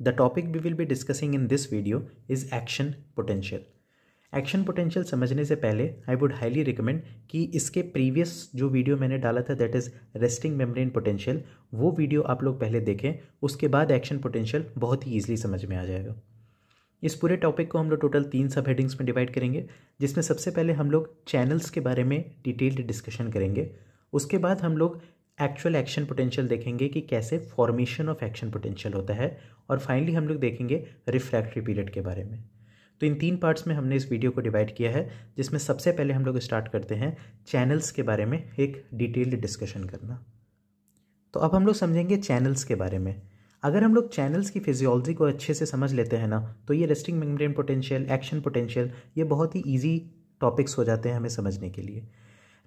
The topic we will be discussing in this video is action potential. Action potential समझने से पहले I would highly recommend कि इसके previous जो video मैंने डाला था that is resting membrane potential वो वीडियो आप लोग पहले देखें उसके बाद एक्शन पोटेंशियल बहुत ही ईजिली समझ में आ जाएगा इस पूरे टॉपिक को हम लोग टोटल तीन सब हेडिंग्स में डिवाइड करेंगे जिसमें सबसे पहले हम लोग चैनल्स के बारे में डिटेल्ड डिस्कशन करेंगे उसके बाद हम लोग एक्चुअल एक्शन पोटेंशियल देखेंगे कि कैसे फॉर्मेशन ऑफ एक्शन पोटेंशियल होता है और फाइनली हम लोग देखेंगे रिफ्रैक्टरी पीरियड के बारे में तो इन तीन पार्ट्स में हमने इस वीडियो को डिवाइड किया है जिसमें सबसे पहले हम लोग स्टार्ट करते हैं चैनल्स के बारे में एक डिटेल्ड डिस्कशन करना तो अब हम लोग समझेंगे चैनल्स के बारे में अगर हम लोग चैनल्स की फिजियोलॉजी को अच्छे से समझ लेते हैं ना तो ये resting membrane potential action potential ये बहुत ही ईजी टॉपिक्स हो जाते हैं हमें समझने के लिए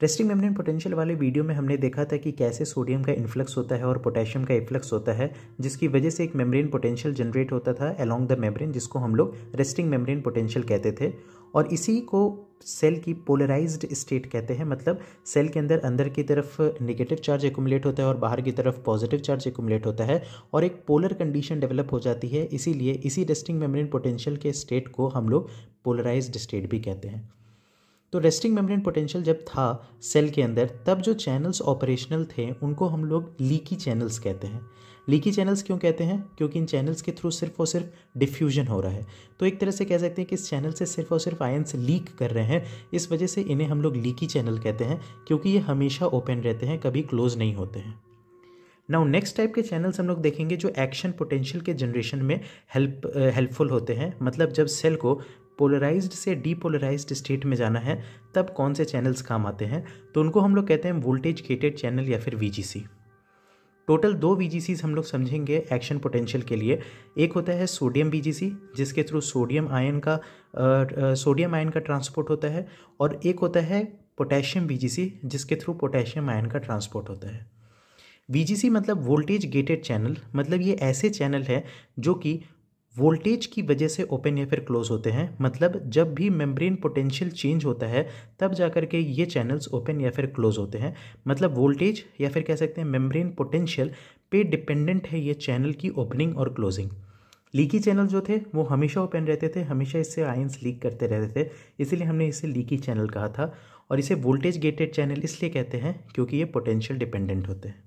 रेस्टिंग मेम्ब्रेन पोटेंशियल वाले वीडियो में हमने देखा था कि कैसे सोडियम का इन्फ्लक्स होता है और पोटेशियम का इफ्लक्स होता है जिसकी वजह से एक मेम्ब्रेन पोटेंशियल जनरेट होता था अलोंग द मेम्ब्रेन जिसको हम लोग रेस्टिंग मेम्ब्रेन पोटेंशियल कहते थे और इसी को सेल की पोलराइज्ड स्टेट कहते हैं मतलब सेल के अंदर अंदर की तरफ नेगेटिव चार्ज एकुमलेट होता है और बाहर की तरफ पॉजिटिव चार्ज एकumuलेट होता है और एक पोलर कंडीशन डेवलप हो जाती है इसीलिए इसी रेस्टिंग मेम्ब्रेन पोटेंशियल के स्टेट को हम लोग पोलराइज्ड स्टेट भी कहते हैं तो रेस्टिंग मेम्ब्रेन पोटेंशियल जब था सेल के अंदर तब जो चैनल्स ऑपरेशनल थे उनको हम लोग लीकी चैनल्स कहते हैं लीकी चैनल्स क्यों कहते हैं क्योंकि इन चैनल्स के थ्रू सिर्फ और सिर्फ डिफ्यूजन हो रहा है तो एक तरह से कह सकते हैं कि इस चैनल से सिर्फ और सिर्फ आयंस लीक कर रहे हैं इस वजह से इन्हें हम लोग लीकी चैनल कहते हैं क्योंकि ये हमेशा ओपन रहते हैं कभी क्लोज नहीं होते हैं नाउ नेक्स्ट टाइप के चैनल्स हम लोग देखेंगे जो एक्शन पोटेंशियल के जनरेशन में हेल्प हेल्पफुल होते हैं मतलब जब सेल को पोलराइज्ड से डीपोलराइज्ड स्टेट में जाना है तब कौन से चैनल्स काम आते हैं तो उनको हम लोग कहते हैं वोल्टेज गेटेड चैनल या फिर वी टोटल दो वी हम लोग समझेंगे एक्शन पोटेंशियल के लिए एक होता है सोडियम वी जिसके थ्रू सोडियम आयन का सोडियम आयन का ट्रांसपोर्ट होता है और एक होता है पोटेशियम वी जिसके थ्रू पोटेशियम आयन का ट्रांसपोर्ट होता है वी मतलब वोल्टेज गेटेड चैनल मतलब ये ऐसे चैनल है जो कि वोल्टेज की वजह से ओपन या फिर क्लोज होते हैं मतलब जब भी मेम्ब्रेन पोटेंशियल चेंज होता है तब जा के ये चैनल्स ओपन या फिर क्लोज होते हैं मतलब वोल्टेज या फिर कह सकते हैं मेम्ब्रेन पोटेंशियल पे डिपेंडेंट है ये चैनल की ओपनिंग और क्लोजिंग लीकी चैनल जो थे वो हमेशा ओपन रहते थे हमेशा इससे आयंस लीक करते रहते थे इसीलिए हमने इसे लीकी चैनल कहा था और इसे वोल्टेज गेटेड चैनल इसलिए कहते हैं क्योंकि ये पोटेंशियल डिपेंडेंट होते हैं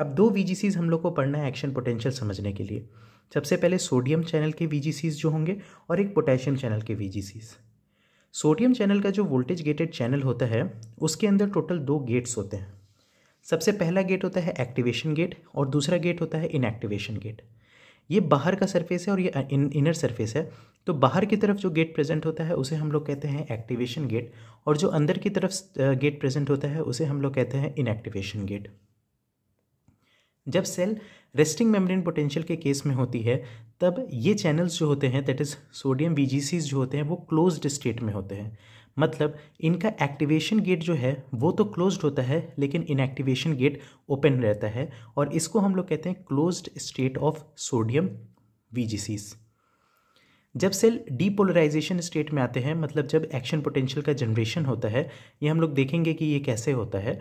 अब दो वी हम लोग को पढ़ना है एक्शन पोटेंशियल समझने के लिए सबसे पहले सोडियम चैनल के वी जो होंगे और एक पोटेशियम चैनल के वी सोडियम चैनल का जो वोल्टेज गेटेड चैनल होता है उसके अंदर टोटल दो गेट्स होते हैं सबसे पहला गेट होता है एक्टिवेशन गेट और दूसरा गेट होता है इनएक्टिवेशन गेट ये बाहर का सरफेस है और ये इन, इनर सरफेस है तो बाहर की तरफ जो गेट प्रेजेंट होता है उसे हम लोग कहते हैं एक्टिवेशन गेट और जो अंदर की तरफ गेट प्रेजेंट होता है उसे हम लोग कहते हैं इनएक्टिवेशन गेट जब सेल रेस्टिंग मेम्ब्रेन पोटेंशियल के केस में होती है तब ये चैनल्स जो होते हैं दैट इज़ सोडियम बी जो होते हैं वो क्लोज्ड स्टेट में होते हैं मतलब इनका एक्टिवेशन गेट जो है वो तो क्लोज्ड होता है लेकिन इनएक्टिवेशन गेट ओपन रहता है और इसको हम लोग कहते हैं closed state of sodium V जब सेल डीपोलराइजेशन स्टेट में आते हैं मतलब जब एक्शन पोटेंशियल का जनरेशन होता है ये हम लोग देखेंगे कि ये कैसे होता है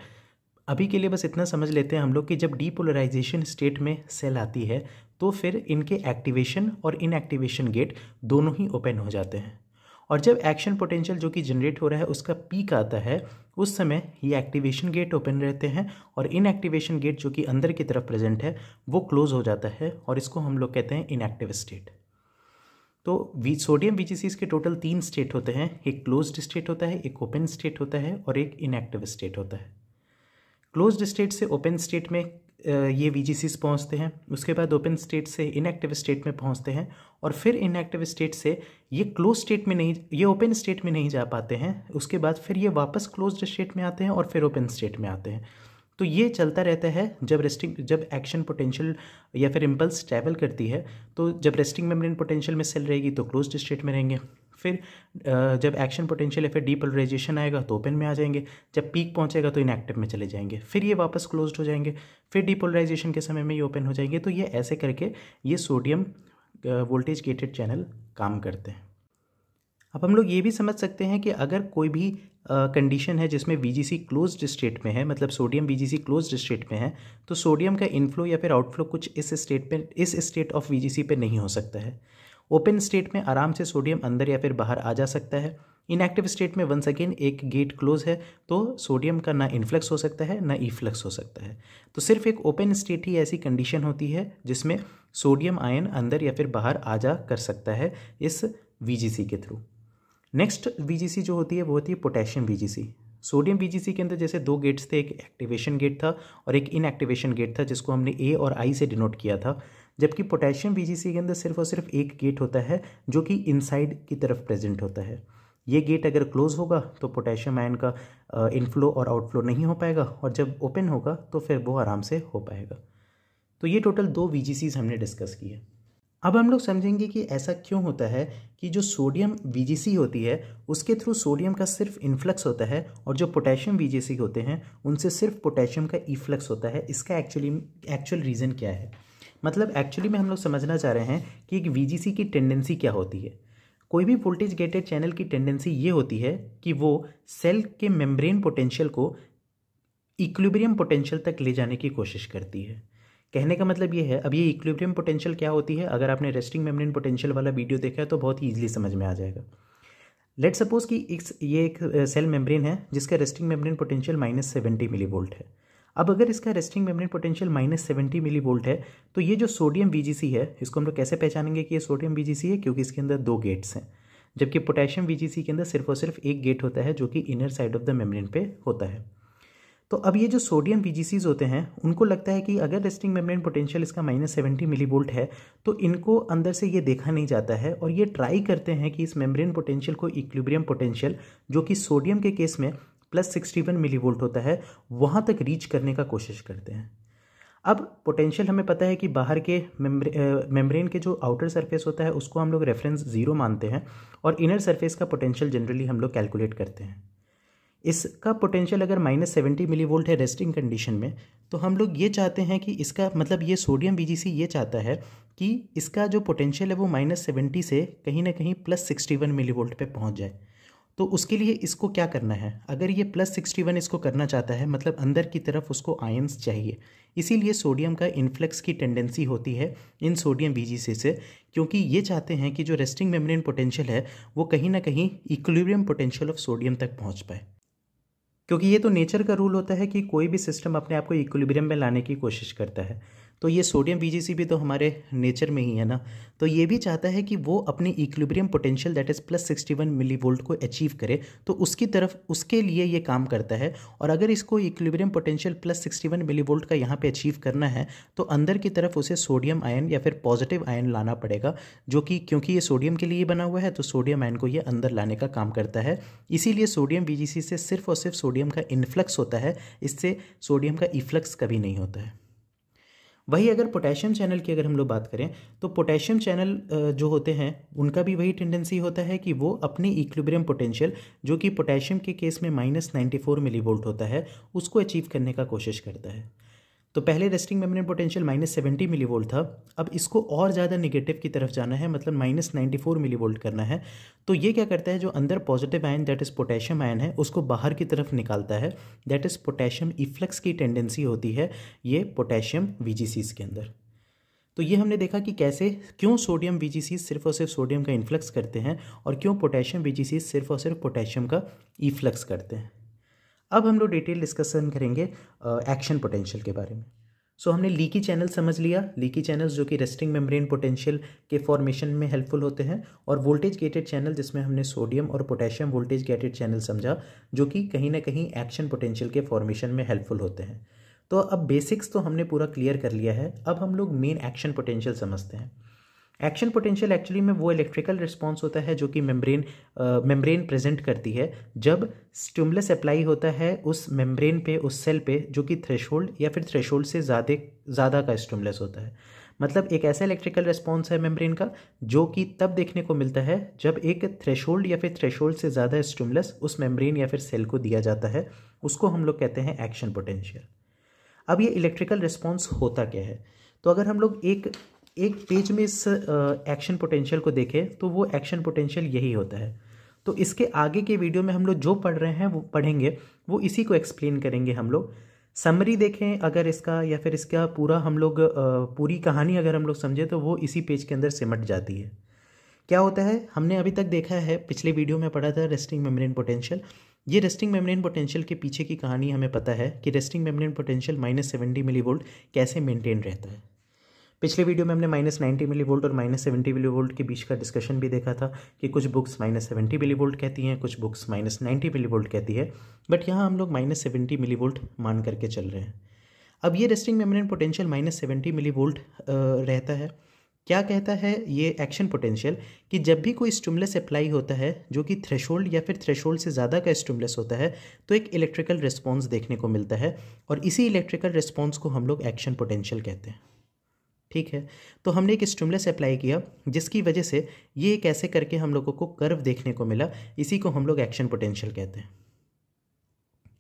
अभी के लिए बस इतना समझ लेते हैं हम लोग कि जब डीपोलराइजेशन स्टेट में सेल आती है तो फिर इनके एक्टिवेशन और इनएक्टिवेशन गेट दोनों ही ओपन हो जाते हैं और जब एक्शन पोटेंशियल जो कि जनरेट हो रहा है उसका पीक आता है उस समय ये एक्टिवेशन गेट ओपन रहते हैं और इनएक्टिवेशन गेट जो कि अंदर की तरफ प्रेजेंट है वो क्लोज हो जाता है और इसको हम लोग कहते हैं इनएक्टिव स्टेट तो वी सोडियम वीजीसीज के टोटल तीन स्टेट होते हैं एक क्लोज्ड स्टेट होता है एक ओपन स्टेट होता है और एक इनएक्टिव स्टेट होता है क्लोज्ड स्टेट से ओपन स्टेट में ये वी पहुंचते हैं उसके बाद ओपन स्टेट से इनएक्टिव स्टेट में पहुंचते हैं और फिर इनएक्टिव स्टेट से ये क्लोज स्टेट में नहीं ये ओपन स्टेट में नहीं जा पाते हैं उसके बाद फिर ये वापस क्लोज स्टेट में आते हैं और फिर ओपन स्टेट में आते हैं तो ये चलता रहता है जब रेस्टिंग जब एक्शन पोटेंशियल या फिर इम्पल्स ट्रैवल करती है तो जब रेस्टिंग मेम्ब्रेन पोटेंशियल में सेल रहेगी तो क्लोज स्टेट में रहेंगे फिर जब एक्शन पोटेंशियल या फिर डीपोलराइजेशन आएगा तो ओपन में आ जाएंगे जब पीक पहुंचेगा तो इनएक्टिव में चले जाएंगे फिर ये वापस क्लोज हो जाएंगे फिर डीपोलराइजेशन के समय में ये ओपन हो जाएंगे तो ये ऐसे करके ये सोडियम वोल्टेज गेटेड चैनल काम करते हैं अब हम लोग ये भी समझ सकते हैं कि अगर कोई भी कंडीशन है जिसमें सी क्लोज्ड स्टेट में है मतलब सोडियम सी क्लोज्ड स्टेट में है तो सोडियम का इनफ्लो या फिर आउटफ्लो कुछ इस स्टेट पे इस स्टेट ऑफ सी पे नहीं हो सकता है ओपन स्टेट में आराम से सोडियम अंदर या फिर बाहर आ जा सकता है इनएक्टिव स्टेट में वंस अगेन एक गेट क्लोज है तो सोडियम का ना इन्फ्लक्स हो सकता है ना इफ्लक्स हो सकता है तो सिर्फ एक ओपन स्टेट ही ऐसी कंडीशन होती है जिसमें सोडियम आयन अंदर या फिर बाहर आ जा कर सकता है इस वीजीसी के थ्रू नेक्स्ट वीजीसी जो होती है वो होती है पोटेशियम वीजीसी सोडियम वीजीसी के अंदर जैसे दो गेट्स थे एक एक्टिवेशन गेट था और एक इनएक्टिवेशन गेट था जिसको हमने ए और आई से डिनोट किया था जबकि पोटेशियम बीजीसी के अंदर सिर्फ और सिर्फ एक गेट होता है जो कि इनसाइड की तरफ प्रेजेंट होता है ये गेट अगर क्लोज होगा तो पोटेशियम आयन का इनफ्लो और आउटफ्लो नहीं हो पाएगा और जब ओपन होगा तो फिर वो आराम से हो पाएगा तो ये टोटल दो वी हमने डिस्कस की है अब हम लोग समझेंगे कि ऐसा क्यों होता है कि जो सोडियम वी होती है उसके थ्रू सोडियम का सिर्फ इन्फ्लक्स होता है और जो पोटेशियम वी होते हैं उनसे सिर्फ पोटेशियम का इफ्लक्स होता है इसका एक्चुअली एक्चुअल रीज़न क्या है मतलब एक्चुअली में हम लोग समझना चाह रहे हैं कि एक वी की टेंडेंसी क्या होती है कोई भी वोल्टेज गेटेड चैनल की टेंडेंसी ये होती है कि वो सेल के मेम्ब्रेन पोटेंशियल को इक्विलिब्रियम पोटेंशियल तक ले जाने की कोशिश करती है कहने का मतलब ये है अब ये इक्विलिब्रियम पोटेंशियल क्या होती है अगर आपने रेस्टिंग मेम्ब्रेन पोटेंशियल वाला वीडियो देखा है तो बहुत ही ईजिली समझ में आ जाएगा लेट सपोज कि एक ये एक सेल मेम्ब्रेन है जिसका resting membrane potential minus seventy millivolt है अब अगर इसका resting membrane potential minus seventy millivolt है तो ये जो सोडियम वीजीसी है इसको हम लोग कैसे पहचानेंगे कि ये सोडियम वीजीसी है क्योंकि इसके अंदर दो गेट्स हैं जबकि पोटेशियम वीजीसी के अंदर सिर्फ और सिर्फ एक गेट होता है जो कि inner side of the membrane पे होता है तो अब ये जो सोडियम वीजीसीज होते हैं उनको लगता है कि अगर रेस्टिंग मेम्ब्रेन पोटेंशियल इसका माइनस सेवेंटी मिली वोल्ट है तो इनको अंदर से ये देखा नहीं जाता है और ये ट्राई करते हैं कि इस मेम्ब्रेन पोटेंशियल को इक्विलिब्रियम पोटेंशियल जो कि सोडियम के केस में plus sixty one millivolt होता है वहाँ तक रीच करने का कोशिश करते हैं अब पोटेंशियल हमें पता है कि बाहर के मेम्ब्रेन के जो आउटर सरफेस होता है उसको हम लोग रेफरेंस ज़ीरो मानते हैं और इनर सरफेस का पोटेंशियल जनरली हम लोग कैलकुलेट करते हैं इसका पोटेंशियल अगर माइनस सेवेंटी मिली वोल्ट है रेस्टिंग कंडीशन में तो हम लोग ये चाहते हैं कि इसका मतलब ये सोडियम बीजीसी ये चाहता है कि इसका जो पोटेंशियल है वो माइनस सेवेंटी से कहीं ना कहीं plus sixty one millivolt पर पहुँच जाए तो उसके लिए इसको क्या करना है अगर ये प्लस सिक्सटी वन इसको करना चाहता है मतलब अंदर की तरफ उसको आयंस चाहिए इसीलिए सोडियम का इन्फ्लेक्स की टेंडेंसी होती है इन सोडियम बीजीसी से क्योंकि ये चाहते हैं कि जो रेस्टिंग मेम्ब्रेन पोटेंशियल है वो कहीं ना कहीं इक्विलिब्रियम पोटेंशियल ऑफ सोडियम तक पहुँच पाए क्योंकि ये तो नेचर का रूल होता है कि कोई भी सिस्टम अपने आप को इक्विलिब्रियम में लाने की कोशिश करता है तो ये सोडियम वी भी तो हमारे नेचर में ही है ना तो ये भी चाहता है कि वो अपने equilibrium potential that is plus sixty one millivolt को अचीव करे तो उसकी तरफ उसके लिए ये काम करता है और अगर इसको equilibrium potential plus sixty one millivolt का यहाँ पे अचीव करना है तो अंदर की तरफ उसे सोडियम आयन या फिर पॉजिटिव आयन लाना पड़ेगा जो कि क्योंकि ये सोडियम के लिए बना हुआ है तो सोडियम आयन को ये अंदर लाने का काम करता है इसीलिए सोडियम बी से सिर्फ और सिर्फ सोडियम का इन्फ्लक्स होता है इससे सोडियम का इफ्लक्स कभी नहीं होता है वही अगर पोटेशियम चैनल की अगर हम लोग बात करें तो पोटेशियम चैनल जो होते हैं उनका भी वही टेंडेंसी होता है कि वो अपने इक्विलिब्रियम पोटेंशियल जो कि पोटेशियम के केस में माइनस नाइन्टी फोर मिलीवोल्ट होता है उसको अचीव करने का कोशिश करता है तो पहले resting membrane potential minus seventy millivolt था अब इसको और ज़्यादा निगेटिव की तरफ जाना है मतलब minus ninety four millivolt करना है तो ये क्या करता है जो अंदर positive ion that is potassium ion है उसको बाहर की तरफ निकालता है दैट इज़ पोटेशियम इफ्लक्स की टेंडेंसी होती है ये पोटेशियम वी के अंदर तो ये हमने देखा कि कैसे क्यों सोडियम वी सिर्फ और सिर्फ सोडियम का इन्फ्लक्स करते हैं और क्यों पोटेशियम वी सिर्फ और सिर्फ पोटेशियम का इफ्लक्स करते हैं अब हम लोग डिटेल डिस्कशन करेंगे एक्शन पोटेंशियल के बारे में सो so, हमने लीकी चैनल समझ लिया लीकी चैनल्स जो कि रेस्टिंग मेम्ब्रेन पोटेंशियल के फॉर्मेशन में हेल्पफुल होते हैं और वोल्टेज गेटेड चैनल जिसमें हमने सोडियम और पोटेशियम वोल्टेज गेटेड चैनल समझा जो कि कहीं ना कहीं एक्शन पोटेंशियल के फॉर्मेशन में हेल्पफुल होते हैं तो अब बेसिक्स तो हमने पूरा क्लियर कर लिया है अब हम लोग मेन एक्शन पोटेंशियल समझते हैं एक्शन पोटेंशियल एक्चुअली में वो इलेक्ट्रिकल रिस्पॉन्स होता है जो कि मेम्ब्रेन मेम्ब्रेन प्रेजेंट करती है जब स्टिमुलस अप्लाई होता है उस मेम्ब्रेन पे उस सेल पे जो कि थ्रेशोल्ड या फिर थ्रेशोल्ड से ज़्यादा ज़्यादा का स्टिमुलस होता है मतलब एक ऐसा इलेक्ट्रिकल रिस्पॉन्स है मेम्ब्रेन का जो कि तब देखने को मिलता है जब एक थ्रेशोल्ड या फिर थ्रेशोल्ड से ज़्यादा स्टिमुलस उस मेम्ब्रेन या फिर सेल को दिया जाता है उसको हम लोग कहते हैं एक्शन पोटेंशियल अब ये इलेक्ट्रिकल रिस्पॉन्स होता क्या है तो अगर हम लोग एक एक पेज में इस एक्शन पोटेंशियल को देखें तो वो एक्शन पोटेंशियल यही होता है तो इसके आगे के वीडियो में हम लोग जो पढ़ रहे हैं वो पढ़ेंगे वो इसी को एक्सप्लेन करेंगे हम लोग समरी देखें अगर इसका या फिर इसका पूरा हम लोग पूरी कहानी अगर हम लोग समझें तो वो इसी पेज के अंदर सिमट जाती है क्या होता है हमने अभी तक देखा है पिछले वीडियो में पढ़ा था रेस्टिंग मेम्ब्रेन पोटेंशियल ये रेस्टिंग मेम्ब्रेन पोटेंशियल के पीछे की कहानी हमें पता है कि resting membrane potential minus seventy millivolt कैसे मेंटेन रहता है पिछले वीडियो में हमने माइनस नाइन्टी मिली वोल्ट और माइनस सेवेंटी मिली वोल्ट के बीच का डिस्कशन भी देखा था कि कुछ books minus seventy millivolt कहती हैं कुछ books minus ninety millivolt कहती है बट यहाँ हम लोग माइनस सेवेंटी मिली वोल्ट मान करके चल रहे हैं अब ये resting membrane potential minus seventy millivolt रहता है क्या कहता है ये एक्शन पोटेंशियल कि जब भी कोई स्टूमलेस अप्लाई होता है जो कि थ्रेशोल्ड या फिर थ्रेशोल्ड से ज़्यादा का स्टूमलेस होता है तो एक इलेक्ट्रिकल रिस्पॉन्स देखने को मिलता है और इसी इलेक्ट्रिकल रिस्पॉन्स को हम लोग एक्शन पोटेंशियल कहते हैं ठीक है तो हमने एक स्टिमुलस अप्लाई किया जिसकी वजह से ये कैसे करके हम लोगों को कर्व देखने को मिला इसी को हम लोग एक्शन पोटेंशियल कहते हैं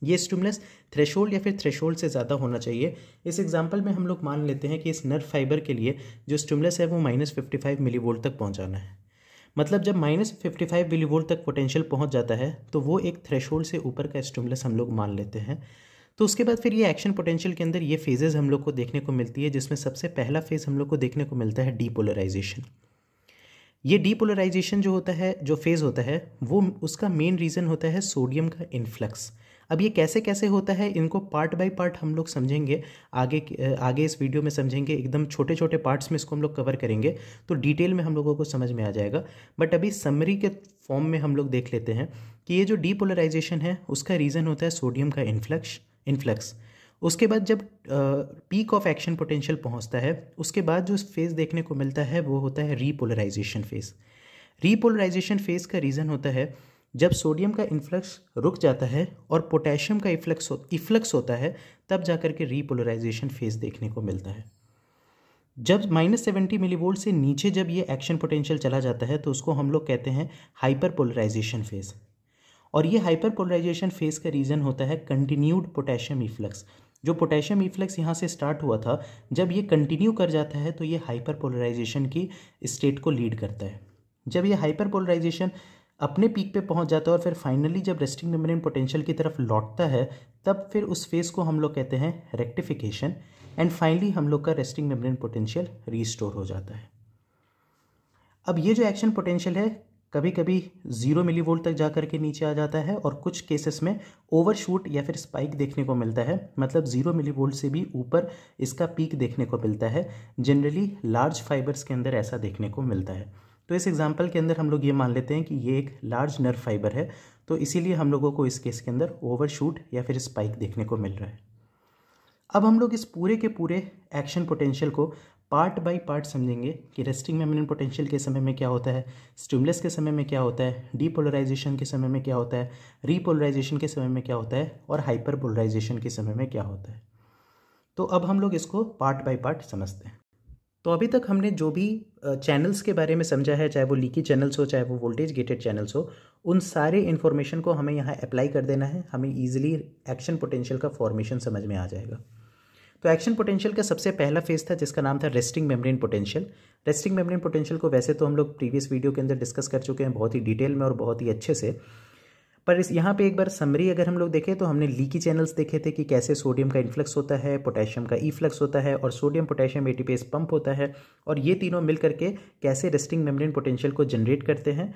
ये स्टिमुलस थ्रेशोल्ड या फिर थ्रेशोल्ड से ज़्यादा होना चाहिए इस एग्जाम्पल में हम लोग मान लेते हैं कि इस नर्व फाइबर के लिए जो स्टिमुलस है वो माइनस फिफ्टी फाइव तक पहुँचाना है मतलब जब माइनस फिफ्टी फाइव तक पोटेंशियल पहुँच जाता है तो वो एक थ्रेशोल्ड से ऊपर का स्टिमुलस हम लोग मान लेते हैं तो उसके बाद फिर ये एक्शन पोटेंशियल के अंदर ये फेजेज़ हम लोग को देखने को मिलती है जिसमें सबसे पहला फेज़ हम लोग को देखने को मिलता है डीपोलराइजेशन ये डीपोलराइजेशन जो होता है जो फेज़ होता है वो उसका मेन रीज़न होता है सोडियम का इन्फ्लक्स अब ये कैसे कैसे होता है इनको पार्ट बाय पार्ट हम लोग समझेंगे आगे आगे इस वीडियो में समझेंगे एकदम छोटे छोटे पार्ट्स में इसको हम लोग कवर करेंगे तो डिटेल में हम लोगों को समझ में आ जाएगा बट अभी समरी के फॉर्म में हम लोग देख लेते हैं कि ये जो डीपोलराइजेशन है उसका रीज़न होता है सोडियम का इन्फ्लक्स इन्फ्लक्स उसके बाद जब पीक ऑफ एक्शन पोटेंशियल पहुंचता है उसके बाद जो फेज़ देखने को मिलता है वो होता है रीपोलराइजेशन फेज़ रीपोलराइजेशन फेज़ का रीज़न होता है जब सोडियम का इन्फ्लक्स रुक जाता है और पोटेशियम का इफ्लक्स हो इफ्लक्स होता है तब जाकर के रीपोलराइजेशन फेज़ देखने को मिलता है जब माइनस सेवेंटी मिलीवोल्ट से नीचे जब ये एक्शन पोटेंशियल चला जाता है तो उसको हम लोग कहते हैं हाइपर पोलराइजेशन फेज़ और ये हाइपर पोलराइजेशन फेज का रीज़न होता है कंटिन्यूड पोटेशियम इफ्लक्स जो पोटेशियम इफ्लक्स यहाँ से स्टार्ट हुआ था जब ये कंटिन्यू कर जाता है तो ये हाइपर पोलराइजेशन की स्टेट को लीड करता है जब ये हाइपर पोलराइजेशन अपने पीक पे पहुँच जाता है और फिर फाइनली जब रेस्टिंग मेम्ब्रेन पोटेंशियल की तरफ लौटता है तब फिर उस फेज़ को हम लोग कहते हैं रेक्टिफिकेशन एंड फाइनली हम लोग का रेस्टिंग मेम्ब्रेन पोटेंशियल रिस्टोर हो जाता है अब ये जो एक्शन पोटेंशियल है कभी कभी जीरो मिली वोल्ट तक जा करके नीचे आ जाता है और कुछ केसेस में ओवरशूट या फिर स्पाइक देखने को मिलता है मतलब जीरो मिली वोल्ट से भी ऊपर इसका पीक देखने को मिलता है जनरली लार्ज फाइबर्स के अंदर ऐसा देखने को मिलता है तो इस एग्जाम्पल के अंदर हम लोग ये मान लेते हैं कि ये एक लार्ज नर्व फाइबर है तो इसीलिए हम लोगों को इस केस के अंदर ओवर या फिर स्पाइक देखने को मिल रहा है अब हम लोग इस पूरे के पूरे एक्शन पोटेंशियल को पार्ट बाय पार्ट समझेंगे कि रेस्टिंग मेम्ब्रेन पोटेंशियल के समय में क्या होता है स्टिमुलस के समय में क्या होता है डीपोलराइजेशन के समय में क्या होता है रीपोलराइजेशन के समय में क्या होता है और हाइपरपोलराइजेशन के समय में क्या होता है तो अब हम लोग इसको पार्ट बाय पार्ट समझते हैं तो अभी तक हमने जो भी चैनल्स के बारे में समझा है चाहे वो लीकी चैनल्स हो चाहे वो वोल्टेज गेटेड चैनल्स हो उन सारे इन्फॉर्मेशन को हमें यहाँ अप्लाई कर देना है हमें ईजिली एक्शन पोटेंशियल का फॉर्मेशन समझ में आ जाएगा तो एक्शन पोटेंशियल का सबसे पहला फेज था जिसका नाम था resting membrane potential resting membrane potential को वैसे तो हम लोग प्रीवियस वीडियो के अंदर डिस्कस कर चुके हैं बहुत ही डिटेल में और बहुत ही अच्छे से पर इस यहाँ पे एक बार समरी अगर हम लोग देखें तो हमने लीकी चैनल्स देखे थे कि कैसे सोडियम का इन्फ्लक्स होता है पोटेशियम का ईफ्लक्स होता है और सोडियम पोटेशियम एटीपेस पंप होता है और ये तीनों मिल करके कैसे रेस्टिंग मेम्ब्रेन पोटेंशियल को जनरेट करते हैं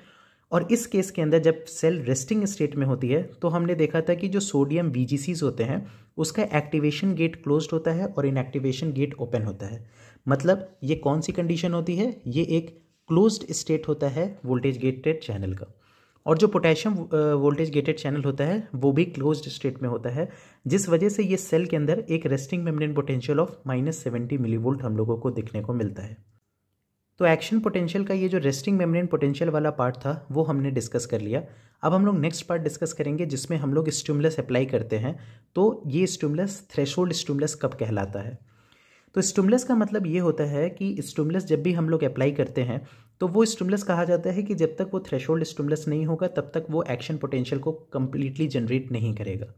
और इस केस के अंदर जब सेल रेस्टिंग स्टेट में होती है तो हमने देखा था कि जो सोडियम वीजीसीज होते हैं उसका एक्टिवेशन गेट क्लोज्ड होता है और इनएक्टिवेशन गेट ओपन होता है मतलब ये कौन सी कंडीशन होती है ये एक क्लोज्ड स्टेट होता है वोल्टेज गेटेड चैनल का और जो पोटेशियम वोल्टेज गेटेड चैनल होता है वो भी क्लोज्ड स्टेट में होता है जिस वजह से ये सेल के अंदर एक resting membrane potential of minus seventy millivolt हम लोगों को देखने को मिलता है तो एक्शन पोटेंशियल का ये जो रेस्टिंग मेम्ब्रेन पोटेंशियल वाला पार्ट था वो हमने डिस्कस कर लिया अब हम लोग नेक्स्ट पार्ट डिस्कस करेंगे जिसमें हम लोग स्टूमलेस अप्लाई करते हैं तो ये स्टिमुलस थ्रेशोल्ड स्टूमलेस कब कहलाता है तो स्टूमलेस का मतलब ये होता है कि स्टूमलेस जब भी हम लोग अप्लाई करते हैं तो वो स्टूमलेस कहा जाता है कि जब तक वो थ्रेशोल्ड स्टूमलेस नहीं होगा तब तक वो एक्शन पोटेंशियल को कम्प्लीटली जनरेट नहीं करेगा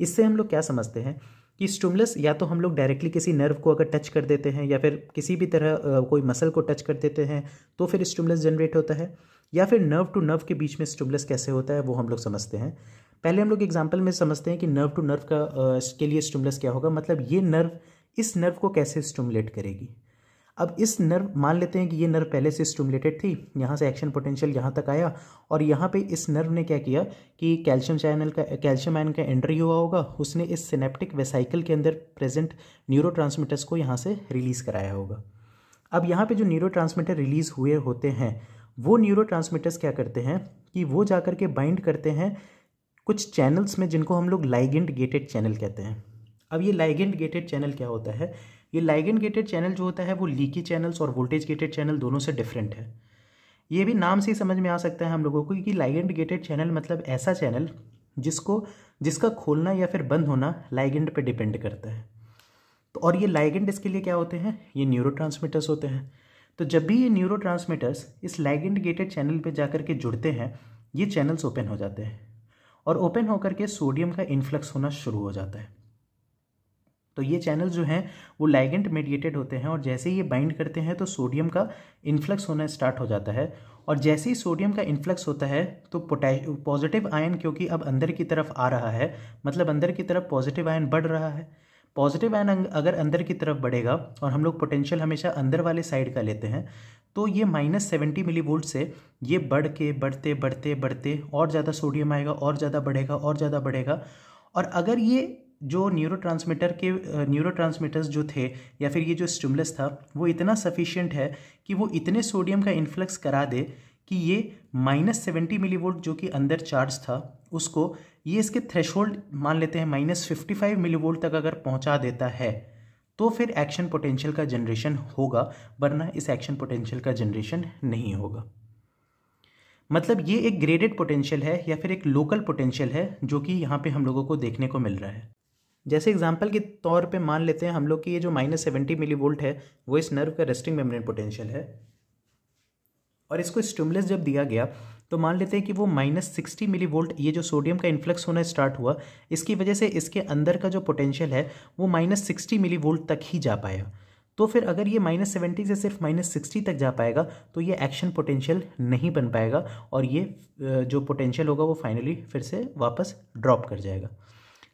इससे हम लोग क्या समझते हैं कि स्टिमुलस या तो हम लोग डायरेक्टली किसी नर्व को अगर टच कर देते हैं या फिर किसी भी तरह कोई मसल को टच कर देते हैं तो फिर स्टिमुलस जनरेट होता है या फिर नर्व टू नर्व के बीच में स्टिमुलस कैसे होता है वो हम लोग समझते हैं पहले हम लोग एग्जाम्पल में समझते हैं कि नर्व टू नर्व का के लिए स्टिमुलस क्या होगा मतलब ये नर्व इस नर्व को कैसे स्टिमुलेट करेगी अब इस नर्व मान लेते हैं कि ये नर्व पहले से स्टूमुलेटेड थी यहाँ से एक्शन पोटेंशियल यहाँ तक आया और यहाँ पे इस नर्व ने क्या किया कि कैल्शियम चैनल का कैल्शियम आयन का एंट्री हुआ होगा उसने इस सिनेप्टिक वेसाइकिल के अंदर प्रेजेंट न्यूरो को यहाँ से रिलीज़ कराया होगा अब यहाँ पर जो न्यूरो रिलीज़ हुए होते हैं वो न्यूरो क्या करते हैं कि वो जा के बाइंड करते हैं कुछ चैनल्स में जिनको हम लोग लाइगेंड गेटेड चैनल कहते हैं अब ये लाइगेंड गेटेड चैनल क्या होता है ये लाइगेंड गेटेड चैनल जो होता है वो लीकी चैनल्स और वोल्टेज गेटेड चैनल दोनों से डिफरेंट है ये भी नाम से ही समझ में आ सकता है हम लोगों को कि लाइगेंड गेटेड चैनल मतलब ऐसा चैनल जिसको जिसका खोलना या फिर बंद होना लाइगेंड पर डिपेंड करता है तो और ये लाइगेंड इसके लिए क्या होते हैं ये न्यूरो होते हैं तो जब भी ये न्यूरो इस लाइगेंड गेटेड चैनल पर जा के जुड़ते हैं ये चैनल्स ओपन हो जाते हैं और ओपन होकर के सोडियम का इन्फ्लक्स होना शुरू हो जाता है तो ये चैनल जो हैं वो लाइगेंट मेडिएटेड होते हैं और जैसे ही ये बाइंड करते हैं तो सोडियम का इन्फ्लक्स होना स्टार्ट हो जाता है और जैसे ही सोडियम का इन्फ्लक्स होता है तो पॉजिटिव आयन क्योंकि अब अंदर की तरफ आ रहा है मतलब अंदर की तरफ पॉजिटिव आयन बढ़ रहा है पॉजिटिव आयन अं-, अगर अंदर की तरफ बढ़ेगा और हम लोग पोटेंशियल हमेशा अंदर वाले साइड का लेते हैं तो ये माइनस सेवेंटी मिली वोल्ट से ये बढ़ के बढ़ते बढ़ते बढ़ते और ज़्यादा सोडियम आएगा और ज़्यादा बढ़ेगा और ज़्यादा बढ़ेगा और अगर ये जो न्यूरो ट्रांसमीटर के न्यूरो ट्रांसमीटर्स जो थे या फिर ये जो स्टिमुलस था वो इतना सफिशियंट है कि वो इतने सोडियम का इन्फ्लक्स करा दे कि ये माइनस सेवेंटी मिलीवोल्ट जो कि अंदर चार्ज था उसको ये इसके थ्रेश मान लेते हैं माइनस फिफ्टी फाइव मिलीवोल्ट तक अगर पहुंचा देता है तो फिर एक्शन पोटेंशियल का जनरेशन होगा वरना इस एक्शन पोटेंशियल का जनरेशन नहीं होगा मतलब ये एक ग्रेडेड पोटेंशियल है या फिर एक लोकल पोटेंशियल है जो कि यहाँ पे हम लोगों को देखने को मिल रहा है जैसे एग्जाम्पल के तौर पे मान लेते हैं हम लोग की ये जो माइनस सेवेंटी मिली वोल्ट है वो इस नर्व का रेस्टिंग मेम्ब्रेन पोटेंशियल है और इसको स्टिमुलस जब दिया गया तो मान लेते हैं कि वो माइनस सिक्सटी मिली वोल्ट ये जो सोडियम का इन्फ्लक्स होना स्टार्ट हुआ इसकी वजह से इसके अंदर का जो पोटेंशियल है वो माइनस सिक्सटी मिली वोल्ट तक ही जा पाया तो फिर अगर ये माइनस सेवेंटी से सिर्फ माइनस सिक्सटी तक जा पाएगा तो ये एक्शन पोटेंशियल नहीं बन पाएगा और ये जो पोटेंशियल होगा वो फाइनली फिर से वापस ड्रॉप कर जाएगा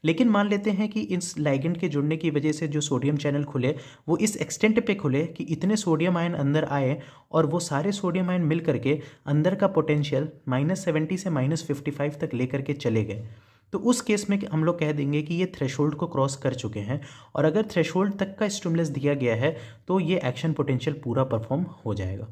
लेकिन मान लेते हैं कि इस लाइगेंड के जुड़ने की वजह से जो सोडियम चैनल खुले वो इस एक्सटेंट पे खुले कि इतने सोडियम आयन अंदर आए और वो सारे सोडियम आयन मिल करके अंदर का पोटेंशियल माइनस सेवेंटी से माइनस फिफ्टी फाइव तक लेकर के चले गए तो उस केस में हम लोग कह देंगे कि ये थ्रेशोल्ड को क्रॉस कर चुके हैं और अगर थ्रेशोल्ड तक का स्टूमलेस दिया गया है तो ये एक्शन पोटेंशियल पूरा परफॉर्म हो जाएगा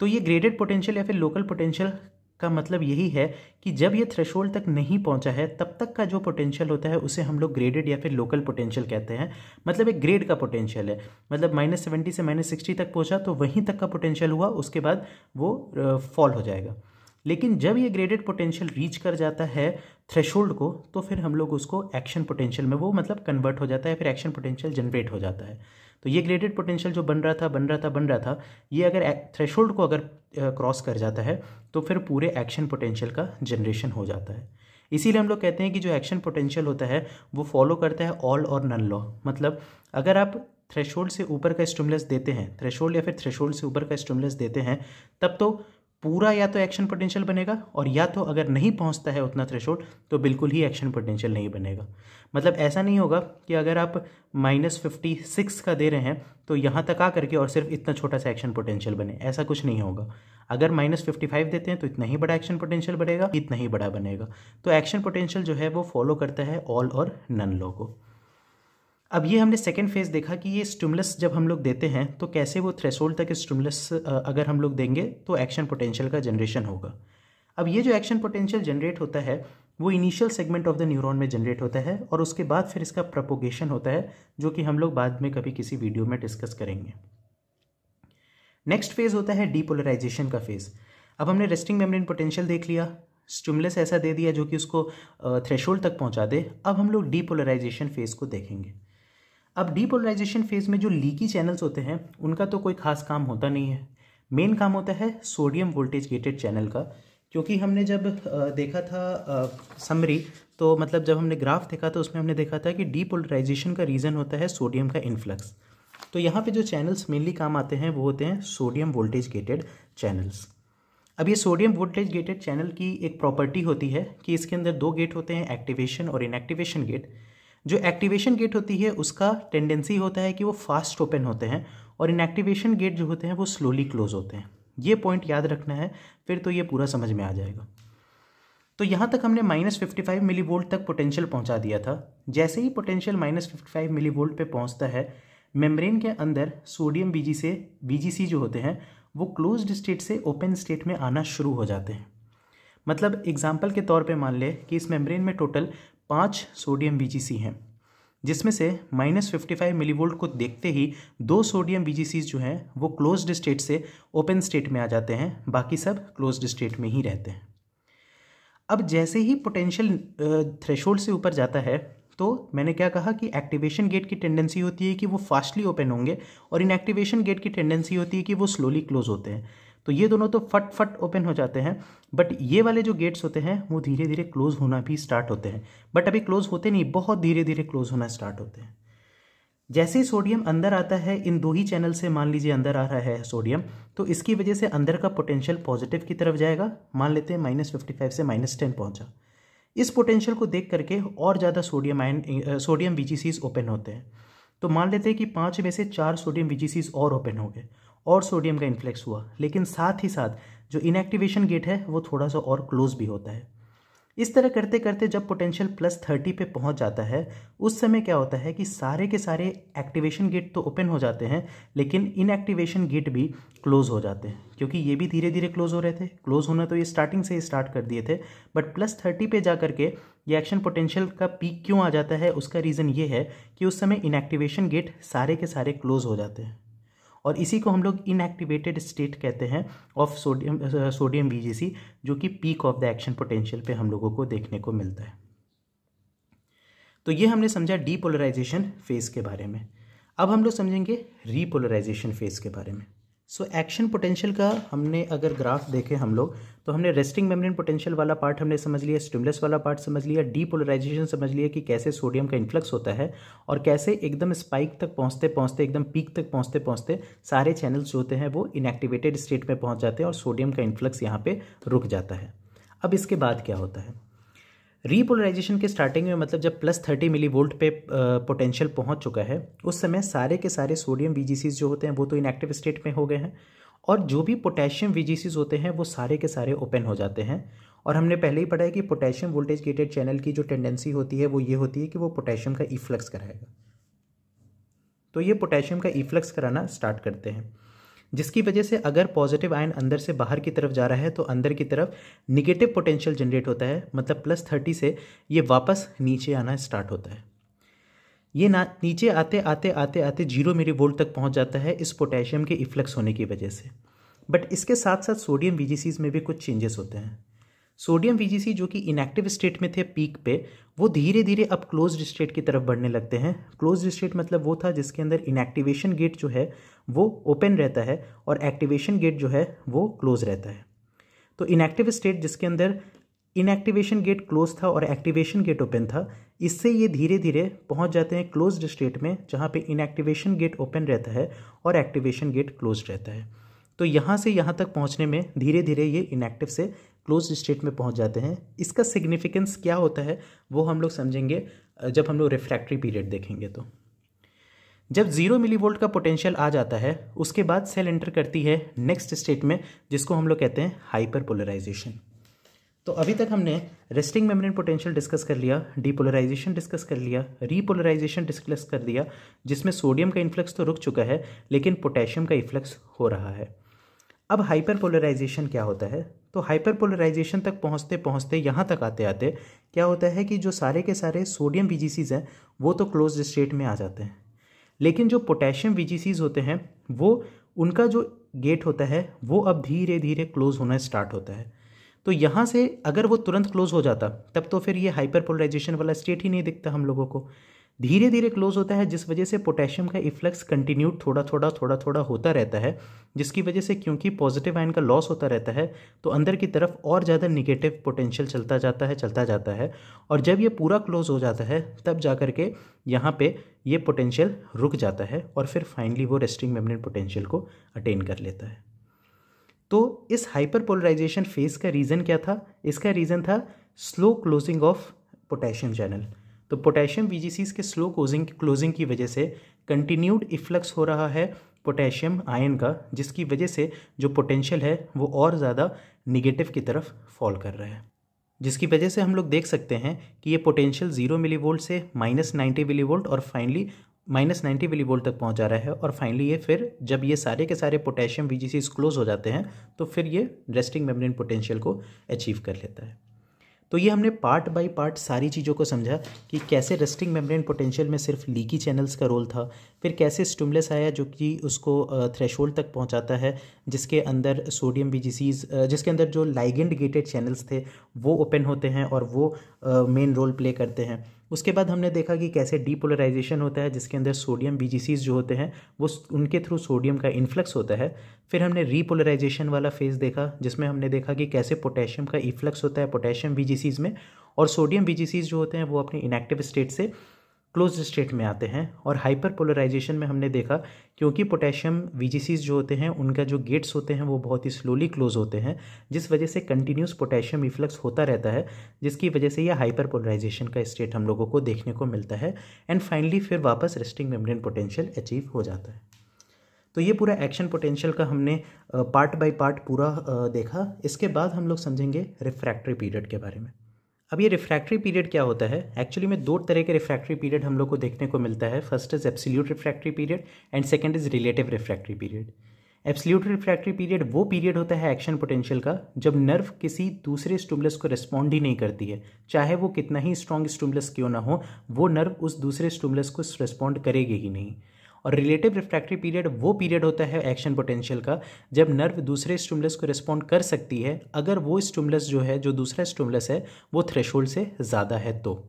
तो ये ग्रेडेड पोटेंशियल या फिर लोकल पोटेंशियल का मतलब यही है कि जब ये थ्रेशोल्ड तक नहीं पहुंचा है तब तक का जो पोटेंशियल होता है उसे हम लोग ग्रेडेड या फिर लोकल पोटेंशियल कहते हैं मतलब एक ग्रेड का पोटेंशियल है मतलब माइनस सेवेंटी से माइनस सिक्सटी तक पहुंचा तो वहीं तक का पोटेंशियल हुआ उसके बाद वो फॉल हो जाएगा लेकिन जब ये ग्रेडेड पोटेंशियल रीच कर जाता है थ्रेशोल्ड को तो फिर हम लोग उसको एक्शन पोटेंशियल में वो मतलब कन्वर्ट हो जाता है फिर एक्शन पोटेंशियल जनरेट हो जाता है तो ये ग्रेडेड पोटेंशियल जो बन रहा था बन रहा था बन रहा था ये अगर थ्रेशोल्ड को अगर क्रॉस कर जाता है तो फिर पूरे एक्शन पोटेंशियल का जनरेशन हो जाता है इसीलिए हम लोग कहते हैं कि जो एक्शन पोटेंशियल होता है वो फॉलो करता है ऑल और नन लॉ मतलब अगर आप थ्रेशोल्ड से ऊपर का स्टिमुलस देते हैं थ्रेशोल्ड या फिर थ्रेशोल्ड से ऊपर का स्टिमुलस देते हैं तब तो पूरा या तो एक्शन पोटेंशियल बनेगा और या तो अगर नहीं पहुंचता है उतना थ्रेशोल्ड तो बिल्कुल ही एक्शन पोटेंशियल नहीं बनेगा मतलब ऐसा नहीं होगा कि अगर आप माइनस फिफ्टी सिक्स का दे रहे हैं तो यहाँ तक आ करके और सिर्फ इतना छोटा सा एक्शन पोटेंशियल बने ऐसा कुछ नहीं होगा अगर माइनस फिफ्टी फाइव देते हैं तो इतना ही बड़ा एक्शन पोटेंशियल बनेगा इतना ही बड़ा बनेगा तो एक्शन पोटेंशियल जो है वो फॉलो करता है ऑल और नन लो को अब ये हमने सेकेंड फेज देखा कि ये स्टिमुलस जब हम लोग देते हैं तो कैसे वो थ्रेशोल्ड तक स्टिमुलस अगर हम लोग देंगे तो एक्शन पोटेंशियल का जनरेशन होगा अब ये जो एक्शन पोटेंशियल जनरेट होता है वो initial segment of the neuron में जनरेट होता है और उसके बाद फिर इसका प्रपोगेशन होता है जो कि हम लोग बाद में कभी किसी वीडियो में डिस्कस करेंगे नेक्स्ट फेज होता है डीपोलराइजेशन का फेज़ अब हमने रेस्टिंग मेम्ब्रेन पोटेंशियल देख लिया स्टिमुलस ऐसा दे दिया जो कि उसको थ्रेशोल्ड तक पहुंचा दे अब हम लोग डीपोलराइजेशन फेज़ को देखेंगे अब डीपोलराइजेशन फेज में जो लीकी चैनल्स होते हैं उनका तो कोई खास काम होता नहीं है मेन काम होता है सोडियम वोल्टेज गेटेड चैनल का क्योंकि हमने जब देखा था समरी तो मतलब जब हमने ग्राफ देखा था तो उसमें हमने देखा था कि डीपोलराइजेशन का रीज़न होता है सोडियम का इन्फ्लक्स तो यहाँ पे जो चैनल्स मेनली काम आते हैं वो होते हैं सोडियम वोल्टेज गेटेड चैनल्स अब ये सोडियम वोल्टेज गेटेड चैनल की एक प्रॉपर्टी होती है कि इसके अंदर दो गेट होते हैं एक्टिवेशन और इनएक्टिवेशन गेट जो एक्टिवेशन गेट होती है उसका टेंडेंसी होता है कि वो फास्ट ओपन होते हैं और इनएक्टिवेशन गेट जो होते हैं वो स्लोली क्लोज होते हैं ये पॉइंट याद रखना है फिर तो ये पूरा समझ में आ जाएगा तो यहाँ तक हमने minus fifty five millivolt तक पोटेंशियल पहुँचा दिया था जैसे ही potential minus fifty five millivolt पर पहुँचता है मेम्ब्रेन के अंदर सोडियम बीजी से सी जो होते हैं वो क्लोज्ड स्टेट से ओपन स्टेट में आना शुरू हो जाते हैं मतलब एग्जाम्पल के तौर पे मान ले कि इस मेम्ब्रेन में टोटल पाँच सोडियम बीजीसी हैं जिसमें से माइनस फिफ्टी फाइव मिलीवोल्ट को देखते ही दो सोडियम बीजीसीज जो हैं वो क्लोज्ड स्टेट से ओपन स्टेट में आ जाते हैं बाकी सब क्लोज्ड स्टेट में ही रहते हैं अब जैसे ही पोटेंशियल थ्रेशोल्ड से ऊपर जाता है तो मैंने क्या कहा कि एक्टिवेशन गेट की टेंडेंसी होती है कि वो फास्टली ओपन होंगे और इनएक्टिवेशन गेट की टेंडेंसी होती है कि वो स्लोली क्लोज होते हैं तो ये दोनों तो फट फट ओपन हो जाते हैं बट ये वाले जो गेट्स होते हैं वो धीरे धीरे क्लोज होना भी स्टार्ट होते हैं बट अभी क्लोज होते नहीं बहुत धीरे धीरे क्लोज होना स्टार्ट होते हैं जैसे ही सोडियम अंदर आता है इन दो ही चैनल से मान लीजिए अंदर आ रहा है सोडियम तो इसकी वजह से अंदर का पोटेंशियल पॉजिटिव की तरफ जाएगा मान लेते हैं माइनस फिफ्टी फाइव से माइनस टेन पहुँचा इस पोटेंशियल को देख करके और ज़्यादा sodium ion sodium V open होते हैं तो मान लेते हैं कि पाँच में से चार सोडियम बी और ओपन हो गए और सोडियम का इन्फ्लेक्स हुआ लेकिन साथ ही साथ जो इनएक्टिवेशन गेट है वो थोड़ा सा और क्लोज भी होता है इस तरह करते करते जब पोटेंशियल प्लस थर्टी पे पहुंच जाता है उस समय क्या होता है कि सारे के सारे एक्टिवेशन गेट तो ओपन हो जाते हैं लेकिन इनएक्टिवेशन गेट भी क्लोज हो जाते हैं क्योंकि ये भी धीरे धीरे क्लोज हो रहे थे क्लोज होना तो ये स्टार्टिंग से ही स्टार्ट कर दिए थे बट प्लस थर्टी पे जा करके ये एक्शन पोटेंशियल का पीक क्यों आ जाता है उसका रीज़न ये है कि उस समय इनएक्टिवेशन गेट सारे के सारे क्लोज हो जाते हैं और इसी को हम लोग इनएक्टिवेटेड स्टेट कहते हैं ऑफ सोडियम सोडियम बीजीसी जो कि peak of the action potential पे हम लोगों को देखने को मिलता है तो ये हमने समझा डीपोलराइजेशन फेज़ के बारे में अब हम लोग समझेंगे रीपोलराइजेशन फेज़ के बारे में सो एक्शन पोटेंशियल का हमने अगर ग्राफ देखे हम लोग तो हमने रेस्टिंग मेम्ब्रेन पोटेंशियल वाला पार्ट हमने समझ लिया स्टिमुलस वाला पार्ट समझ लिया डीपोलराइजेशन समझ लिया कि कैसे सोडियम का इन्फ्लक्स होता है और कैसे एकदम स्पाइक तक पहुंचते पहुंचते एकदम पीक तक पहुंचते पहुंचते सारे चैनल्स जो होते हैं वो इनएक्टिवेटेड स्टेट में पहुँच जाते हैं और सोडियम का इन्फ्लक्स यहाँ पर रुक जाता है अब इसके बाद क्या होता है रीपोलराइजेशन के स्टार्टिंग में मतलब जब प्लस थर्टी मिली वोल्ट पे पोटेंशियल पहुंच चुका है उस समय सारे के सारे सोडियम वी जो होते हैं वो तो इनएक्टिव स्टेट में हो गए हैं और जो भी पोटेशियम वी होते हैं वो सारे के सारे ओपन हो जाते हैं और हमने पहले ही पढ़ा है कि पोटेशियम वोल्टेज गेटेड चैनल की जो टेंडेंसी होती है वो ये होती है कि वो पोटेशियम का ईफ्लक्स कराएगा तो ये पोटेशियम का ईफ्लक्स कराना स्टार्ट करते हैं जिसकी वजह से अगर पॉजिटिव आयन अंदर से बाहर की तरफ जा रहा है तो अंदर की तरफ निगेटिव पोटेंशियल जनरेट होता है मतलब प्लस थर्टी से ये वापस नीचे आना स्टार्ट होता है ये ना नीचे आते आते आते आते जीरो मेरी वोल्ट तक पहुंच जाता है इस पोटेशियम के इफ्लक्स होने की वजह से बट इसके साथ साथ सोडियम वी में भी कुछ चेंजेस होते हैं सोडियम वीजीसी जो कि इनएक्टिव स्टेट में थे पीक पे वो धीरे धीरे अब क्लोज स्टेट की तरफ बढ़ने लगते हैं क्लोज स्टेट मतलब वो था जिसके अंदर इनएक्टिवेशन गेट जो है वो ओपन रहता है और एक्टिवेशन गेट जो है वो क्लोज रहता है तो इनएक्टिव स्टेट जिसके अंदर इनएक्टिवेशन गेट क्लोज था और एक्टिवेशन गेट ओपन था इससे ये धीरे धीरे पहुंच जाते हैं क्लोज स्टेट में जहाँ पे इनएक्टिवेशन गेट ओपन रहता है और एक्टिवेशन गेट क्लोज रहता है तो यहाँ से यहाँ तक पहुँचने में धीरे धीरे ये इनएक्टिव से क्लोज स्टेट में पहुंच जाते हैं इसका सिग्निफिकेंस क्या होता है वो हम लोग समझेंगे जब हम लोग रिफ्रैक्ट्री पीरियड देखेंगे तो जब जीरो मिलीवोल्ट का पोटेंशियल आ जाता है उसके बाद सेल एंटर करती है नेक्स्ट स्टेट में जिसको हम लोग कहते हैं हाइपर पोलराइजेशन तो अभी तक हमने रेस्टिंग मेम्ब्रेन पोटेंशियल डिस्कस कर लिया डीपोलराइजेशन डिस्कस कर लिया रीपोलराइजेशन डिस्कस कर लिया जिसमें सोडियम का इन्फ्लक्स तो रुक चुका है लेकिन पोटेशियम का इन्फ्लक्स हो रहा है अब हाइपर पोलराइजेशन क्या होता है तो हाइपर पोलराइजेशन तक पहुंचते पहुंचते यहाँ तक आते आते क्या होता है कि जो सारे के सारे सोडियम वी हैं वो तो क्लोज स्टेट में आ जाते हैं लेकिन जो पोटेशियम वी होते हैं वो उनका जो गेट होता है वो अब धीरे धीरे क्लोज होना स्टार्ट होता है तो यहाँ से अगर वो तुरंत क्लोज हो जाता तब तो फिर ये हाइपर पोलराइजेशन वाला स्टेट ही नहीं दिखता हम लोगों को धीरे धीरे क्लोज होता है जिस वजह से पोटेशियम का इफ्लक्स कंटिन्यूड थोड़ा थोड़ा थोड़ा थोड़ा होता रहता है जिसकी वजह से क्योंकि पॉजिटिव आयन का लॉस होता रहता है तो अंदर की तरफ और ज़्यादा निगेटिव पोटेंशियल चलता जाता है चलता जाता है और जब ये पूरा क्लोज हो जाता है तब जा कर के यहाँ पर ये पोटेंशियल रुक जाता है और फिर फाइनली वो रेस्टिंग मेम्ब्रेन पोटेंशियल को अटेन कर लेता है तो इस हाइपर पोलराइजेशन फेज़ का रीज़न क्या था इसका रीज़न था slow closing of potassium channel तो पोटेशियम वीजीसीज के स्लो क्लोजिंग क्लोजिंग की वजह से कंटिन्यूड इफ्लक्स हो रहा है पोटेशियम आयन का जिसकी वजह से जो पोटेंशियल है वो और ज़्यादा निगेटिव की तरफ फॉल कर रहा है जिसकी वजह से हम लोग देख सकते हैं कि ये पोटेंशियल जीरो मिली वोल्ट से माइनस नाइन्टी मिली वोल्ट और finally minus ninety millivolt तक पहुंच जा रहा है और फाइनली ये फिर जब ये सारे के सारे पोटेशियम वी क्लोज हो जाते हैं तो फिर ये रेस्टिंग मेम्ब्रेन पोटेंशियल को अचीव कर लेता है तो ये हमने पार्ट बाय पार्ट सारी चीज़ों को समझा कि कैसे रेस्टिंग मेम्ब्रेन पोटेंशियल में सिर्फ लीकी चैनल्स का रोल था फिर कैसे स्टुमलेस आया जो कि उसको थ्रेशोल्ड तक पहुंचाता है जिसके अंदर सोडियम बी जिसके अंदर जो लाइगेंड गेटेड चैनल्स थे वो ओपन होते हैं और वो मेन रोल प्ले करते हैं उसके बाद हमने देखा कि कैसे डीपोलराइजेशन होता है जिसके अंदर सोडियम बी जो होते हैं वो उनके थ्रू सोडियम का इन्फ्लक्स होता है फिर हमने रीपोलराइजेशन वाला फेज़ देखा जिसमें हमने देखा कि कैसे पोटेशियम का इफ्लक्स होता है पोटेशियम बी में और सोडियम बी जो होते हैं वो अपने इनएक्टिव स्टेट से क्लोज स्टेट में आते हैं और हाइपर पोलराइजेशन में हमने देखा क्योंकि पोटेशियम वी जो होते हैं उनका जो गेट्स होते हैं वो बहुत ही स्लोली क्लोज होते हैं जिस वजह से कंटिन्यूस पोटेशियम रिफ्लक्स होता रहता है जिसकी वजह से यह हाइपर पोलराइजेशन का स्टेट हम लोगों को देखने को मिलता है एंड फाइनली फिर वापस रेस्टिंग मेम्ब्रेन पोटेंशियल अचीव हो जाता है तो ये पूरा एक्शन पोटेंशियल का हमने पार्ट बाय पार्ट पूरा uh, देखा इसके बाद हम लोग समझेंगे रिफ्रैक्टरी पीरियड के बारे में अब ये रिफ्रैक्ट्री पीरियड क्या होता है एक्चुअली में दो तरह के रिफ्रैक्ट्री पीरियड हम लोग को देखने को मिलता है first is absolute refractory period and second is relative refractory period absolute refractory period वो पीरियड होता है एक्शन पोटेंशियल का जब नर्व किसी दूसरे स्टूमलस को रिस्पॉन्ड ही नहीं करती है चाहे वो कितना ही स्ट्रॉन्ग स्टूमलस क्यों ना हो वो नर्व उस दूसरे स्टूमलस को रिस्पॉन्ड करेगी ही नहीं और रिलेटिव रिफ्रैक्टरी पीरियड वो पीरियड होता है एक्शन पोटेंशियल का जब नर्व दूसरे स्टूमलस को रिस्पॉन्ड कर सकती है अगर वो स्टूमलस जो है जो दूसरा स्टूमलस है वो थ्रेशोल्ड से ज़्यादा है तो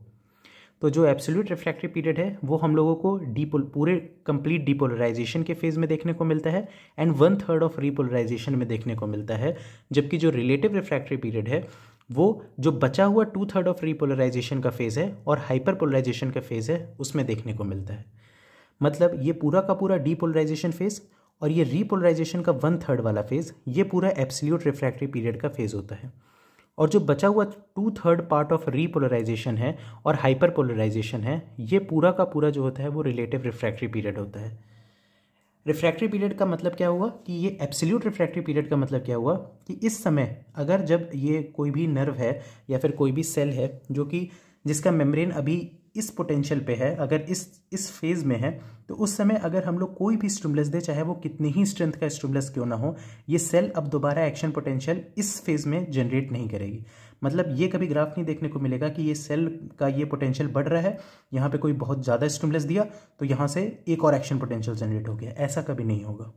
तो जो एब्सोल्यूट रिफ्रैक्टरी पीरियड है वो हम लोगों को डीपोल पूरे कंप्लीट डीपोलराइजेशन के फेज़ में देखने को मिलता है and one third of repolarisation में देखने को मिलता है जबकि जो रिलेटिव रिफ्रैक्टरी पीरियड है वो जो बचा हुआ टू थर्ड ऑफ रीपोलराइजेशन का फेज़ है और हाइपर पोलराइजेशन का फेज़ है उसमें देखने को मिलता है मतलब ये पूरा का पूरा डीपोलराइजेशन फेज़ और ये रीपोलराइजेशन का वन थर्ड वाला फेज़ ये पूरा एप्सल्यूट रिफ्रैक्टरी पीरियड का फेज़ होता है और जो बचा हुआ two third part of repolarisation है और हाइपर पोलराइजेशन है ये पूरा का पूरा जो होता है वो रिलेटिव रिफ्रैक्टरी पीरियड होता है रिफ्रैक्टरी पीरियड का मतलब क्या हुआ कि ये एप्सल्यूट रिफ्रैक्टरी पीरियड का मतलब क्या हुआ कि इस समय अगर जब ये कोई भी नर्व है या फिर कोई भी सेल है जो कि जिसका मेम्ब्रेन अभी इस पोटेंशियल पे है अगर इस इस फेज़ में है तो उस समय अगर हम लोग कोई भी स्टूमलेस दे चाहे वो कितनी ही स्ट्रेंथ का स्टूमलेस क्यों ना हो ये सेल अब दोबारा एक्शन पोटेंशियल इस फेज़ में जनरेट नहीं करेगी मतलब ये कभी ग्राफ नहीं देखने को मिलेगा कि ये सेल का ये पोटेंशियल बढ़ रहा है यहाँ पे कोई बहुत ज़्यादा स्टूमलेस दिया तो यहाँ से एक और एक्शन पोटेंशियल जनरेट हो गया ऐसा कभी नहीं होगा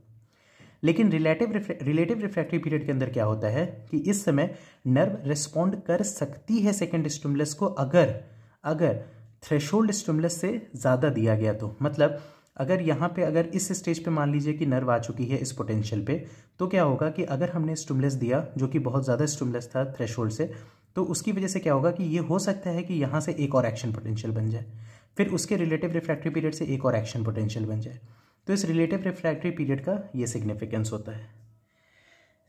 लेकिन रिलेटिव रिलेटिव रिफ्रैक्टरी पीरियड के अंदर क्या होता है कि इस समय नर्व रिस्पॉन्ड कर सकती है सेकेंड स्टूमलेस को अगर अगर थ्रेशोल्ड स्टिमुलस से ज़्यादा दिया गया तो मतलब अगर यहाँ पे अगर इस स्टेज पे मान लीजिए कि नर्व आ चुकी है इस पोटेंशियल पे तो क्या होगा कि अगर हमने स्टिमुलस दिया जो कि बहुत ज़्यादा स्टिमुलस था थ्रेशोल्ड से तो उसकी वजह से क्या होगा कि ये हो सकता है कि यहाँ से एक और एक्शन पोटेंशियल बन जाए फिर उसके रिलेटिव रिफ्रैक्ट्री पीरियड से एक और एक्शन पोटेंशियल बन जाए तो इस रिलेटिव रिफ्रैक्ट्री पीरियड का ये सिग्निफिकेंस होता है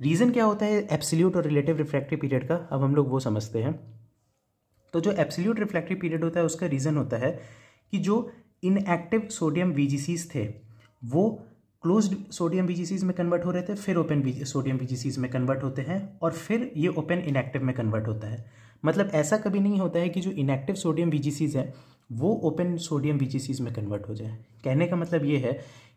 रीज़न क्या होता है एप्सल्यूट और रिलेटिव रिफ्रैक्ट्री पीरियड का अब हम लोग वो समझते हैं तो जो एब्सोल्यूट रिफ्लेक्टिव पीरियड होता है उसका रीज़न होता है कि जो इनएक्टिव सोडियम वी थे वो क्लोज सोडियम वी में कन्वर्ट हो रहे थे फिर ओपन सोडियम वी में कन्वर्ट होते हैं और फिर ये ओपन इनएक्टिव में कन्वर्ट होता है मतलब ऐसा कभी नहीं होता है कि जो इनएक्टिव सोडियम वीजीसीज हैं वो ओपन सोडियम वीजीसीज में कन्वर्ट हो जाए कहने का मतलब ये है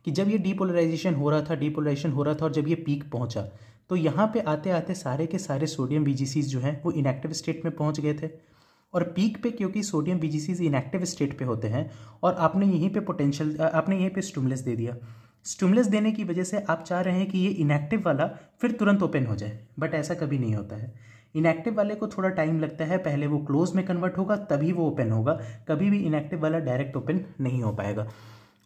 कि जब ये डीपोलराइजेशन हो रहा था डीपोलराइजेशन हो रहा था और जब ये पीक पहुंचा तो यहाँ पे आते आते सारे के सारे सोडियम वीजीसीज जो हैं वो इनएक्टिव स्टेट में पहुँच गए थे और पीक पे क्योंकि sodium V G inactive state पे होते हैं और आपने यहीं पे पोटेंशियल आपने यहीं पे स्टूमलेस दे दिया स्टूमलेस देने की वजह से आप चाह रहे हैं कि ये इनएक्टिव वाला फिर तुरंत ओपन हो जाए बट ऐसा कभी नहीं होता है इनएक्टिव वाले को थोड़ा टाइम लगता है पहले वो क्लोज में कन्वर्ट होगा तभी वो ओपन होगा कभी भी इनएक्टिव वाला डायरेक्ट ओपन नहीं हो पाएगा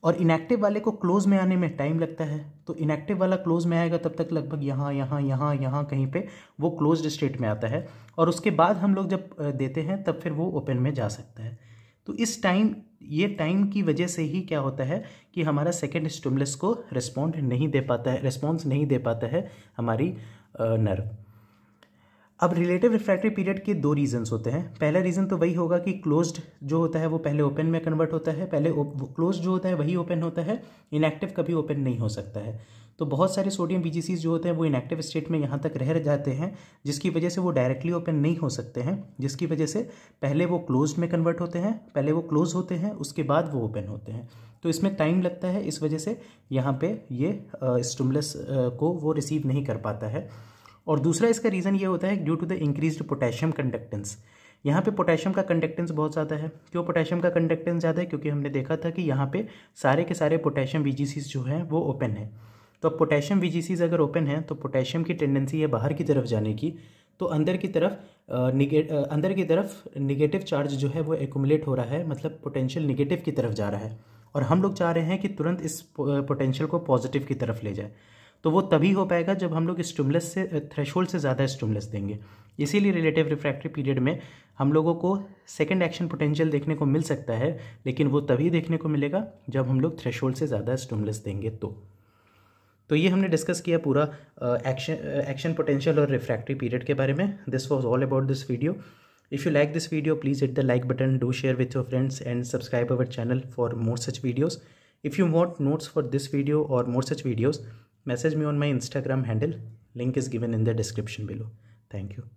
और इनएक्टिव वाले को क्लोज में आने में टाइम लगता है तो इनएक्टिव वाला क्लोज में आएगा तब तक लगभग यहाँ यहाँ यहाँ यहाँ कहीं पे वो क्लोज स्टेट में आता है और उसके बाद हम लोग जब देते हैं तब फिर वो ओपन में जा सकता है तो इस टाइम ये टाइम की वजह से ही क्या होता है कि हमारा सेकेंड स्टिमुलस को रिस्पॉन्ड नहीं दे पाता है रिस्पॉन्स नहीं दे पाता है हमारी नर्व अब रिलेटिव रिफ्रैक्टरी पीरियड के दो रीजंस होते हैं पहला रीज़न तो वही होगा कि क्लोज्ड जो होता है वो पहले ओपन में कन्वर्ट होता है पहले क्लोज जो होता है वही ओपन होता है इनएक्टिव कभी ओपन नहीं हो सकता है तो बहुत सारे सोडियम बी जो होते हैं वो इनएक्टिव स्टेट में यहाँ तक रह जाते हैं जिसकी वजह से वो डायरेक्टली ओपन नहीं हो सकते हैं जिसकी वजह से पहले वो क्लोज में कन्वर्ट होते हैं पहले वो क्लोज होते हैं उसके बाद वो ओपन होते हैं तो इसमें टाइम लगता है इस वजह से यहाँ पे ये स्टमुलस को वो रिसीव नहीं कर पाता है और दूसरा इसका रीज़न ये होता है due to the increase potassium conductance यहाँ पे पोटेशियम का कंडक्टेंस बहुत ज़्यादा है क्यों पोटेशियम का कंडक्टेंस ज़्यादा है क्योंकि हमने देखा था कि यहाँ पे सारे के सारे पोटेशियम वी जो हैं वो ओपन है तो अब पोटेशियम वी अगर ओपन है तो पोटेशियम की टेंडेंसी है बाहर की तरफ जाने की तो अंदर की तरफ अंदर की तरफ निगेटिव चार्ज जो है वो एकुमुलेट हो रहा है मतलब पोटेंशियल निगेटिव की तरफ जा रहा है और हम लोग चाह रहे हैं कि तुरंत इस पोटेंशियल को पॉजिटिव की तरफ ले जाए तो वो तभी हो पाएगा जब हम लोग स्टूमलेस से थ्रेशोल्ड से ज़्यादा स्टूमलेस देंगे इसीलिए रिलेटिव रिफ्रैक्टरी पीरियड में हम लोगों को सेकेंड एक्शन पोटेंशियल देखने को मिल सकता है लेकिन वो तभी देखने को मिलेगा जब हम लोग थ्रेशोल्ड से ज़्यादा स्टूमलेस देंगे तो तो ये हमने डिस्कस किया पूरा एक्शन एक्शन पोटेंशियल और रिफ्रैक्टरी पीरियड के बारे में this was all about this video if you like this video please hit the like button do share with your friends and subscribe our channel for more such videos if you want notes for this video और more such videos message me on my Instagram handle. Link is given in the description below. Thank you.